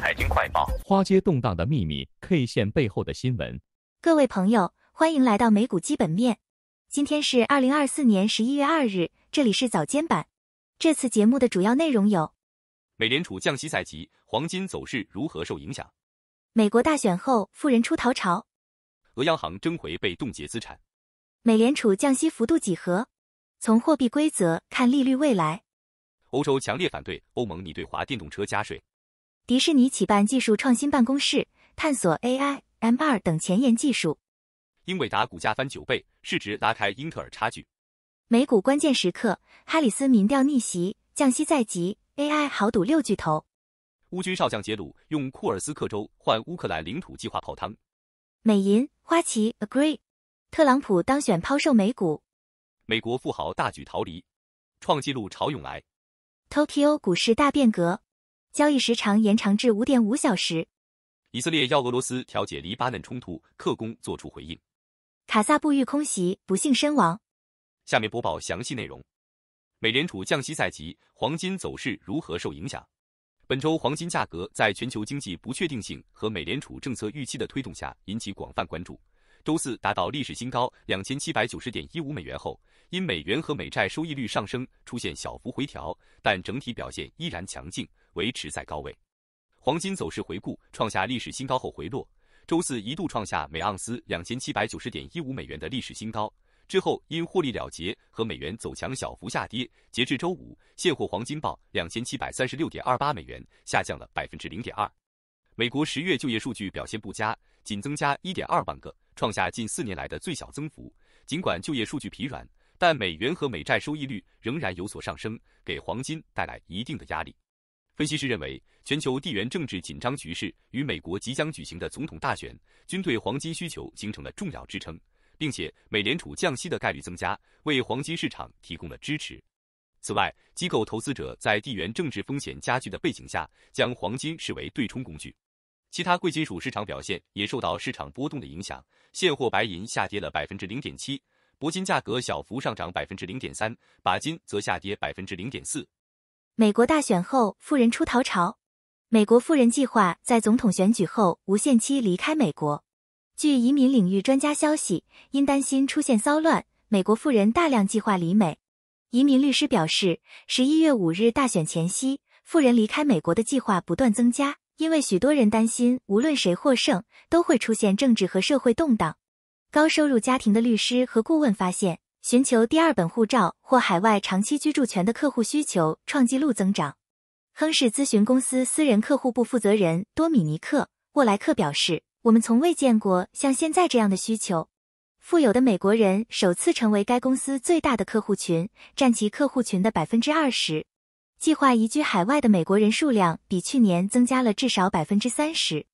财经快报：花街动荡的秘密，K 线背后的新闻。各位朋友，欢迎来到美股基本面。今天是二零二四年十一月二日，这里是早间版。这次节目的主要内容有：美联储降息在即，黄金走势如何受影响？美国大选后，富人出逃潮。俄央行征回被冻结资产。美联储降息幅度几何？从货币规则看利率未来。欧洲强烈反对欧盟拟对华电动车加税。迪士尼企办技术创新办公室，探索 AI、m 2等前沿技术。英伟达股价翻九倍，市值拉开英特尔差距。美股关键时刻，哈里斯民调逆袭，降息在即。AI 豪赌六巨头。乌军少将杰鲁用库尔斯克州换乌克兰领土计划泡汤。美银花旗 agree，特朗普当选抛售美股。美国富豪大举逃离，创纪录潮涌来。Tokyo 股市大变革。交易时长延长至五点五小时。以色列要俄罗斯调解黎巴嫩冲突，克工作出回应。卡萨布遇空袭不幸身亡。下面播报详细内容。美联储降息在即，黄金走势如何受影响？本周黄金价格在全球经济不确定性和美联储政策预期的推动下，引起广泛关注。周四达到历史新高两千七百九十点一五美元后，因美元和美债收益率上升出现小幅回调，但整体表现依然强劲，维持在高位。黄金走势回顾，创下历史新高后回落。周四一度创下每盎司两千七百九十点一五美元的历史新高，之后因获利了结和美元走强小幅下跌。截至周五，现货黄金报两千七百三十六点二八美元，下降了百分之零点二。美国十月就业数据表现不佳，仅增加一点二万个。创下近四年来的最小增幅。尽管就业数据疲软，但美元和美债收益率仍然有所上升，给黄金带来一定的压力。分析师认为，全球地缘政治紧张局势与美国即将举行的总统大选均对黄金需求形成了重要支撑，并且美联储降息的概率增加为黄金市场提供了支持。此外，机构投资者在地缘政治风险加剧的背景下，将黄金视为对冲工具。其他贵金属市场表现也受到市场波动的影响，现货白银下跌了百分之零点七，铂金价格小幅上涨百分之零点三，钯金则下跌百分之零点四。美国大选后，富人出逃潮。美国富人计划在总统选举后无限期离开美国。据移民领域专家消息，因担心出现骚乱，美国富人大量计划离美。移民律师表示，十一月五日大选前夕，富人离开美国的计划不断增加。因为许多人担心，无论谁获胜，都会出现政治和社会动荡。高收入家庭的律师和顾问发现，寻求第二本护照或海外长期居住权的客户需求创纪录增长。亨氏咨询公司私人客户部负责人多米尼克·沃莱克表示：“我们从未见过像现在这样的需求。富有的美国人首次成为该公司最大的客户群，占其客户群的百分之二十。”计划移居海外的美国人数量比去年增加了至少百分之三十。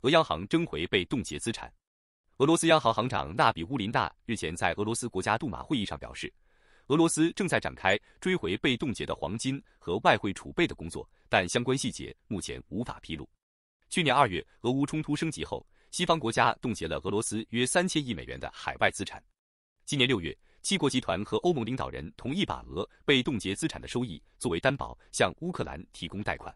俄央行征回被冻结资产。俄罗斯央行行长纳比乌林娜日前在俄罗斯国家杜马会议上表示，俄罗斯正在展开追回被冻结的黄金和外汇储备的工作，但相关细节目前无法披露。去年二月，俄乌冲突升级后，西方国家冻结了俄罗斯约三千亿美元的海外资产。今年六月。七国集团和欧盟领导人同意把俄被冻结资产的收益作为担保，向乌克兰提供贷款。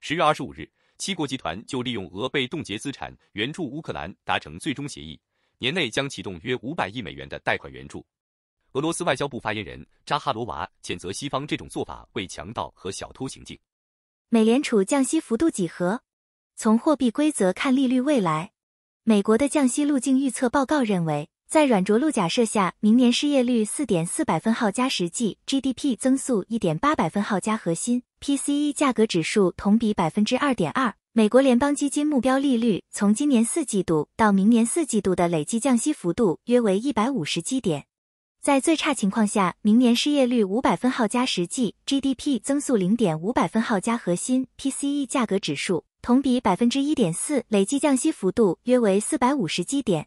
十月二十五日，七国集团就利用俄被冻结资产援助乌克兰达成最终协议，年内将启动约五百亿美元的贷款援助。俄罗斯外交部发言人扎哈罗娃谴责西方这种做法为强盗和小偷行径。美联储降息幅度几何？从货币规则看利率未来，美国的降息路径预测报告认为。在软着陆假设下，明年失业率四点四百分号加实际 GDP 增速一点八百分号加核心 PCE 价格指数同比百分之二点二，美国联邦基金目标利率从今年四季度到明年四季度的累计降息幅度约为一百五十基点。在最差情况下，明年失业率五百分号加实际 GDP 增速零点五百分号加核心 PCE 价格指数同比百分之一点四，累计降息幅度约为四百五十基点。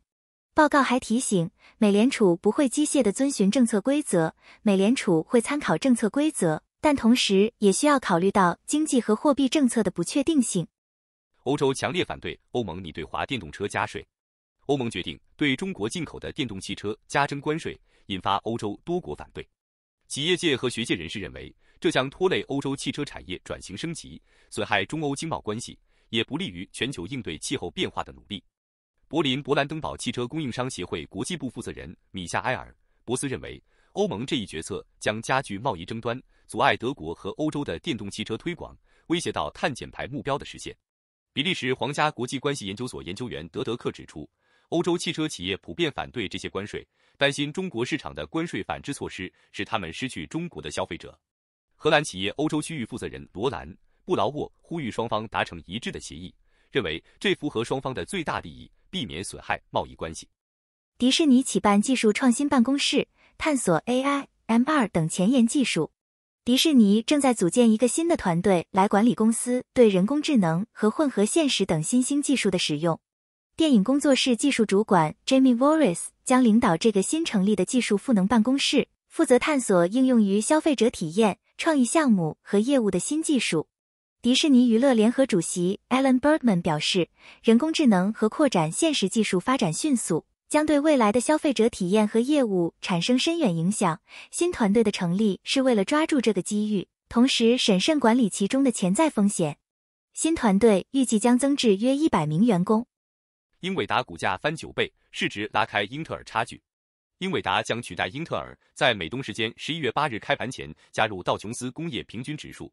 报告还提醒，美联储不会机械地遵循政策规则，美联储会参考政策规则，但同时也需要考虑到经济和货币政策的不确定性。欧洲强烈反对欧盟拟对华电动车加税，欧盟决定对中国进口的电动汽车加征关税，引发欧洲多国反对。企业界和学界人士认为，这将拖累欧洲汽车产业转型升级，损害中欧经贸关系，也不利于全球应对气候变化的努力。柏林勃兰登堡汽车供应商协会国际部负责人米夏埃尔·博斯认为，欧盟这一决策将加剧贸易争端，阻碍德国和欧洲的电动汽车推广，威胁到碳减排目标的实现。比利时皇家国际关系研究所研究员德德克指出，欧洲汽车企业普遍反对这些关税，担心中国市场的关税反制措施使他们失去中国的消费者。荷兰企业欧洲区域负责人罗兰·布劳沃呼吁双方达成一致的协议，认为这符合双方的最大利益。避免损害贸易关系。迪士尼启办技术创新办公室，探索 AI、MR 等前沿技术。迪士尼正在组建一个新的团队来管理公司对人工智能和混合现实等新兴技术的使用。电影工作室技术主管 Jamie Voris 将领导这个新成立的技术赋能办公室，负责探索应用于消费者体验、创意项目和业务的新技术。迪士尼娱乐联合主席 a l a n Bergman 表示，人工智能和扩展现实技术发展迅速，将对未来的消费者体验和业务产生深远影响。新团队的成立是为了抓住这个机遇，同时审慎管理其中的潜在风险。新团队预计将增至约一百名员工。英伟达股价翻九倍，市值拉开英特尔差距。英伟达将取代英特尔，在美东时间十一月八日开盘前加入道琼斯工业平均指数。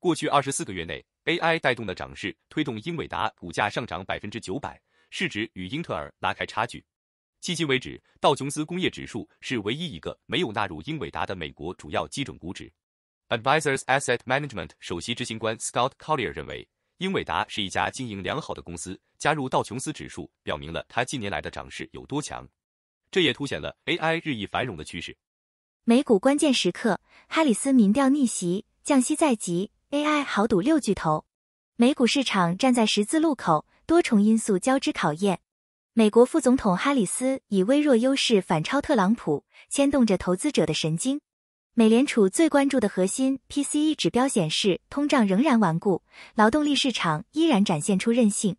过去二十四个月内，AI 带动的涨势推动英伟达股价上涨百分之九百，市值与英特尔拉开差距。迄今为止，道琼斯工业指数是唯一一个没有纳入英伟达的美国主要基准股指。a d v i s o r s Asset Management 首席执行官 Scott Collier 认为，英伟达是一家经营良好的公司，加入道琼斯指数表明了它近年来的涨势有多强，这也凸显了 AI 日益繁荣的趋势。美股关键时刻，哈里斯民调逆袭，降息在即。AI 豪赌六巨头，美股市场站在十字路口，多重因素交织考验。美国副总统哈里斯以微弱优势反超特朗普，牵动着投资者的神经。美联储最关注的核心 PCE 指标显示，通胀仍然顽固，劳动力市场依然展现出韧性。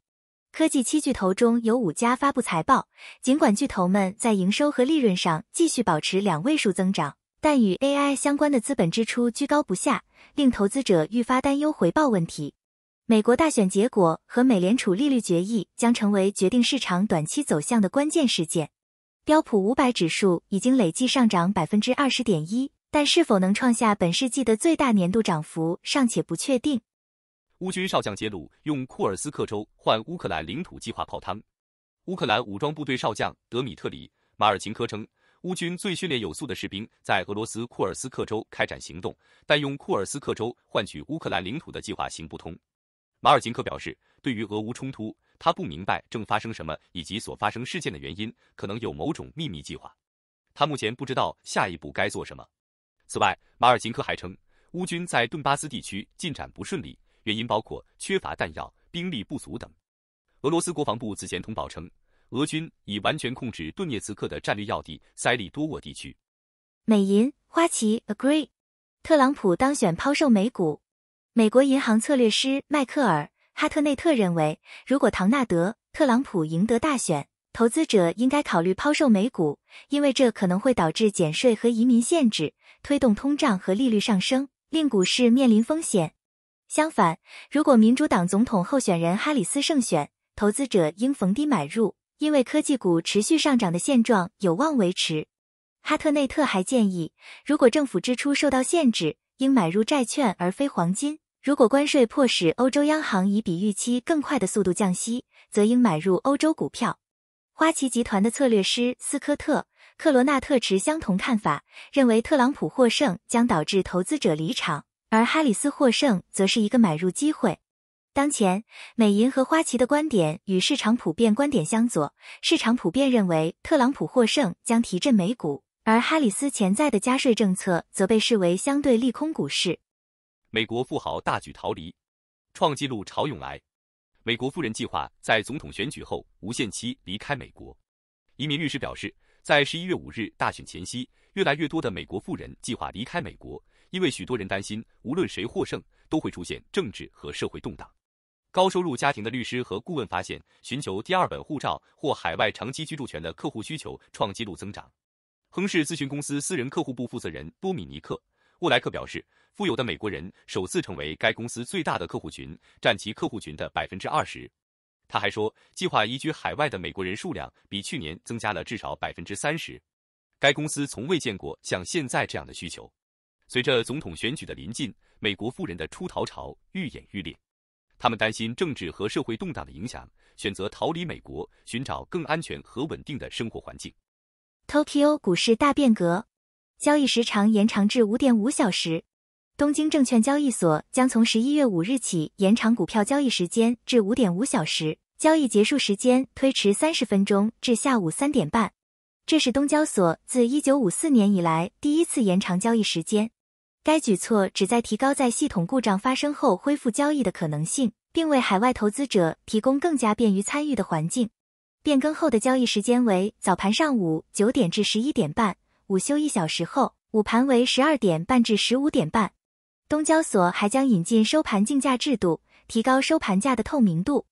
科技七巨头中有五家发布财报，尽管巨头们在营收和利润上继续保持两位数增长。但与 AI 相关的资本支出居高不下，令投资者愈发担忧回报问题。美国大选结果和美联储利率决议将成为决定市场短期走向的关键事件。标普五百指数已经累计上涨百分之二十点一，但是否能创下本世纪的最大年度涨幅尚且不确定。乌军少将揭露用库尔斯克州换乌克兰领土计划泡汤。乌克兰武装部队少将德米特里·马尔琴科称。乌军最训练有素的士兵在俄罗斯库尔斯克州开展行动，但用库尔斯克州换取乌克兰领土的计划行不通。马尔金科表示，对于俄乌冲突，他不明白正发生什么以及所发生事件的原因，可能有某种秘密计划。他目前不知道下一步该做什么。此外，马尔金科还称，乌军在顿巴斯地区进展不顺利，原因包括缺乏弹药、兵力不足等。俄罗斯国防部此前通报称。俄军已完全控制顿涅茨克的战略要地塞利多沃地区。美银花旗 agree，特朗普当选抛售美股。美国银行策略师迈克尔·哈特内特认为，如果唐纳德·特朗普赢得大选，投资者应该考虑抛售美股，因为这可能会导致减税和移民限制，推动通胀和利率上升，令股市面临风险。相反，如果民主党总统候选人哈里斯胜选，投资者应逢低买入。因为科技股持续上涨的现状有望维持，哈特内特还建议，如果政府支出受到限制，应买入债券而非黄金；如果关税迫使欧洲央行以比预期更快的速度降息，则应买入欧洲股票。花旗集团的策略师斯科特·克罗纳特持相同看法，认为特朗普获胜将导致投资者离场，而哈里斯获胜则是一个买入机会。当前，美银和花旗的观点与市场普遍观点相左。市场普遍认为，特朗普获胜将提振美股，而哈里斯潜在的加税政策则被视为相对利空股市。美国富豪大举逃离，创纪录潮涌来。美国富人计划在总统选举后无限期离开美国。移民律师表示，在十一月五日大选前夕，越来越多的美国富人计划离开美国，因为许多人担心，无论谁获胜，都会出现政治和社会动荡。高收入家庭的律师和顾问发现，寻求第二本护照或海外长期居住权的客户需求创纪录增长。亨氏咨询公司私人客户部负责人多米尼克·沃莱克表示，富有的美国人首次成为该公司最大的客户群，占其客户群的百分之二十。他还说，计划移居海外的美国人数量比去年增加了至少百分之三十。该公司从未见过像现在这样的需求。随着总统选举的临近，美国富人的出逃潮愈演愈烈。他们担心政治和社会动荡的影响，选择逃离美国，寻找更安全和稳定的生活环境。Tokyo 股市大变革，交易时长延长至五点五小时。东京证券交易所将从十一月五日起延长股票交易时间至五点五小时，交易结束时间推迟三十分钟至下午三点半。这是东交所自一九五四年以来第一次延长交易时间。该举措旨在提高在系统故障发生后恢复交易的可能性，并为海外投资者提供更加便于参与的环境。变更后的交易时间为早盘上午九点至十一点半，午休一小时后，午盘为十二点半至十五点半。东交所还将引进收盘竞价制度，提高收盘价的透明度。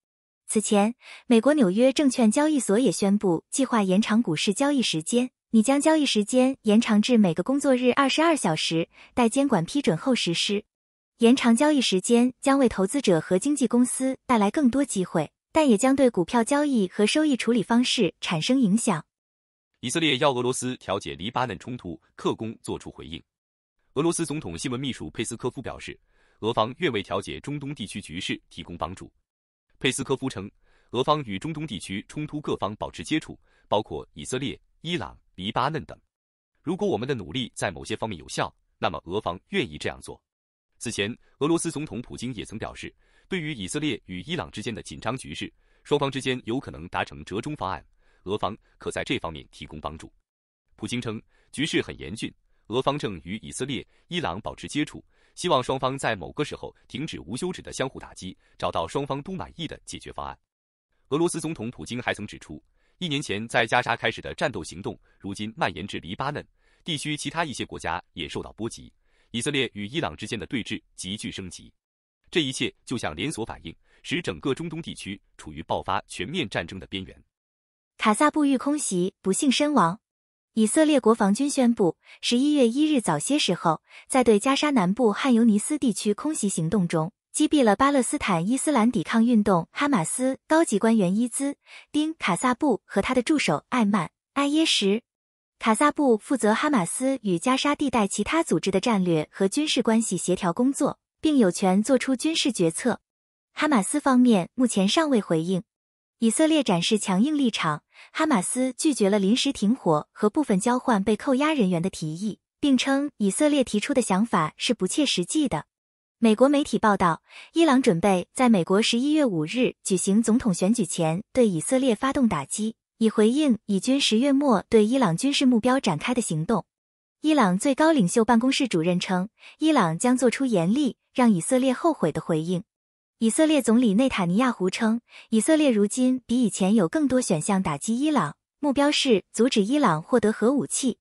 此前，美国纽约证券交易所也宣布计划延长股市交易时间。你将交易时间延长至每个工作日二十二小时，待监管批准后实施。延长交易时间将为投资者和经纪公司带来更多机会，但也将对股票交易和收益处理方式产生影响。以色列要俄罗斯调解黎巴嫩冲突，克宫作出回应。俄罗斯总统新闻秘书佩斯科夫表示，俄方愿为调解中东地区局势提供帮助。佩斯科夫称，俄方与中东地区冲突各方保持接触，包括以色列、伊朗。黎巴嫩等。如果我们的努力在某些方面有效，那么俄方愿意这样做。此前，俄罗斯总统普京也曾表示，对于以色列与伊朗之间的紧张局势，双方之间有可能达成折中方案，俄方可在这方面提供帮助。普京称，局势很严峻，俄方正与以色列、伊朗保持接触，希望双方在某个时候停止无休止的相互打击，找到双方都满意的解决方案。俄罗斯总统普京还曾指出。一年前在加沙开始的战斗行动，如今蔓延至黎巴嫩地区，其他一些国家也受到波及。以色列与伊朗之间的对峙急剧升级，这一切就像连锁反应，使整个中东地区处于爆发全面战争的边缘。卡萨布遇空袭不幸身亡，以色列国防军宣布，十一月一日早些时候，在对加沙南部汉尤尼斯地区空袭行动中。击毙了巴勒斯坦伊斯兰抵抗运动哈马斯高级官员伊兹丁·卡萨布和他的助手艾曼·阿耶什。卡萨布负责哈马斯与加沙地带其他组织的战略和军事关系协调工作，并有权做出军事决策。哈马斯方面目前尚未回应。以色列展示强硬立场，哈马斯拒绝了临时停火和部分交换被扣押人员的提议，并称以色列提出的想法是不切实际的。美国媒体报道，伊朗准备在美国十一月五日举行总统选举前对以色列发动打击，以回应以军十月末对伊朗军事目标展开的行动。伊朗最高领袖办公室主任称，伊朗将做出严厉让以色列后悔的回应。以色列总理内塔尼亚胡称，以色列如今比以前有更多选项打击伊朗，目标是阻止伊朗获得核武器。